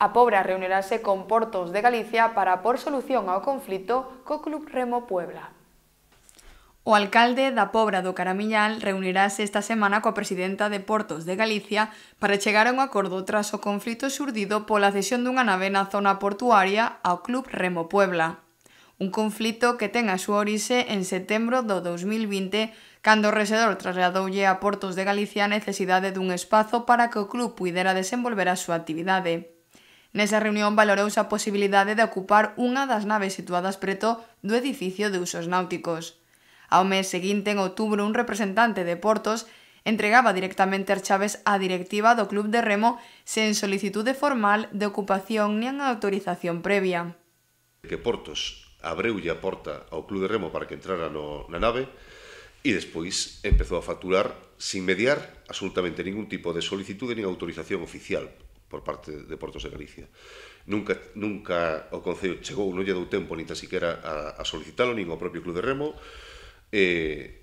A Pobra reunirase con Portos de Galicia para por solución ao conflito co Club Remo Puebla. O alcalde da Pobra do Caramiñal reunirase esta semana coa presidenta de Portos de Galicia para chegar a un acordo tras o conflito surdido pola cesión dunha nave na zona portuaria ao Club Remo Puebla. Un conflito que ten a súa orixe en setembro do 2020, cando o rexedor trasladoulle a Portos de Galicia a necesidade dun espazo para que o club puidera desenvolver a súa actividade. Nesa reunión valorouse a posibilidade de ocupar unha das naves situadas preto do edificio de usos náuticos. Ao mes seguinte, en outubro, un representante de Portos entregaba directamente as chaves á directiva do club de remo sen solicitude formal de ocupación nin autorización previa. Que Portos abreulle a porta ao club de remo para que entrara no, na nave e despois empezou a facturar sin mediar absolutamente ningún tipo de solicitude nin autorización oficial por parte de Portos de Galicia. Nunca, nunca o Concello chegou, non lle dou tempo ni tan a, a solicitarlo, nin ao propio Club de Remo, eh,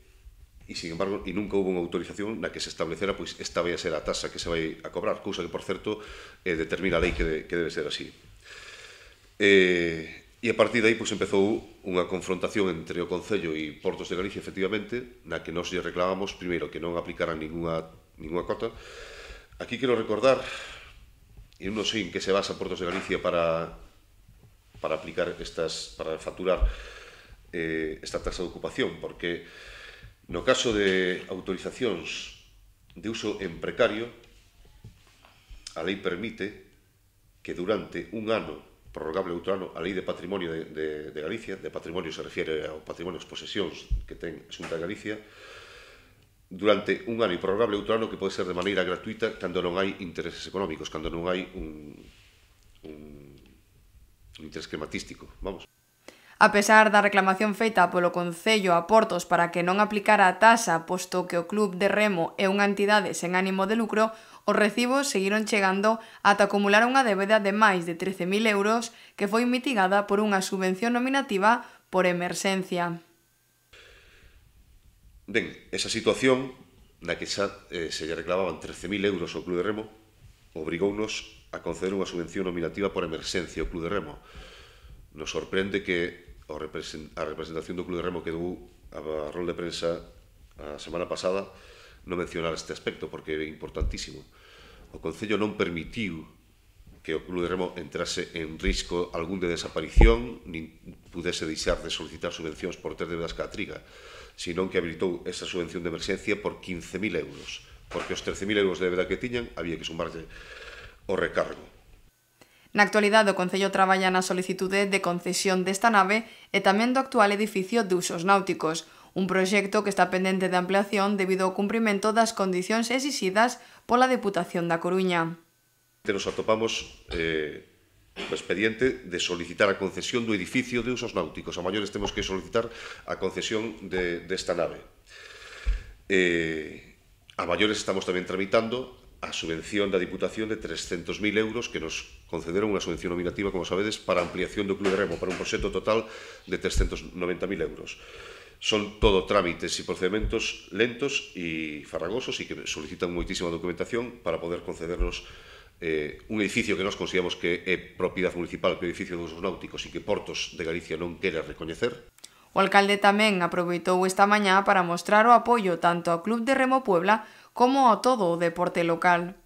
e, sin embargo, e nunca houve unha autorización na que se establecera pois esta vai a ser a tasa que se vai a cobrar, cousa que, por certo, eh, determina a lei que, de, que debe ser así. Eh, e a partir de aí pois, empezou unha confrontación entre o Concello e Portos de Galicia, efectivamente, na que nos lle reclamamos, primeiro, que non aplicaran ninguna, ninguna cota. Aquí quero recordar, eu non sei en que se basa Portos de Galicia para para aplicar estas para facturar eh, esta taxa de ocupación, porque no caso de autorizacións de uso en precario, a lei permite que durante un ano, prorrogable outro ano, a lei de patrimonio de, de, de Galicia, de patrimonio se refiere ao patrimonio de posesións que ten Xunta de Galicia, durante un ano e prorrogable outro ano que pode ser de maneira gratuita cando non hai intereses económicos, cando non hai un, un, un interés crematístico. vamos. A pesar da reclamación feita polo Concello a Portos para que non aplicara a taxa, posto que o Club de Remo é unha entidade sen ánimo de lucro, os recibos seguiron chegando ata acumular unha débeda de máis de 13.000 euros que foi mitigada por unha subvención nominativa por emerxencia. Ben, esa situación na que xa eh, se lle reclamaban 13.000 euros ao Club de Remo obrigounos a conceder unha subvención nominativa por emerxencia ao Club de Remo. Nos sorprende que a representación do Club de Remo que dou a rol de prensa a semana pasada non mencionar este aspecto porque é importantísimo. O Concello non permitiu que o Club de Remo entrase en risco algún de desaparición, nin pudese deixar de solicitar subvencións por ter deudas ca triga, senón que habilitou esa subvención de emerxencia por 15.000 euros, porque os 13.000 euros de deuda que tiñan había que sumarlle o recargo. Na actualidade, o Concello traballa na solicitude de concesión desta nave e tamén do actual edificio de usos náuticos, un proxecto que está pendente de ampliación debido ao cumprimento das condicións exixidas pola Deputación da Coruña nos atopamos eh, o expediente de solicitar a concesión do edificio de usos náuticos. A maiores temos que solicitar a concesión de, desta de nave. Eh, a maiores estamos tamén tramitando a subvención da Diputación de 300.000 euros que nos concederon unha subvención nominativa, como sabedes, para ampliación do Club de Remo, para un proxecto total de 390.000 euros. Son todo trámites e procedementos lentos e farragosos e que solicitan moitísima documentación para poder concedernos eh, un edificio que nós consideramos que é propiedade municipal que é o edificio dos náuticos e que Portos de Galicia non quere recoñecer. O alcalde tamén aproveitou esta mañá para mostrar o apoio tanto ao Club de Remo Puebla como a todo o deporte local.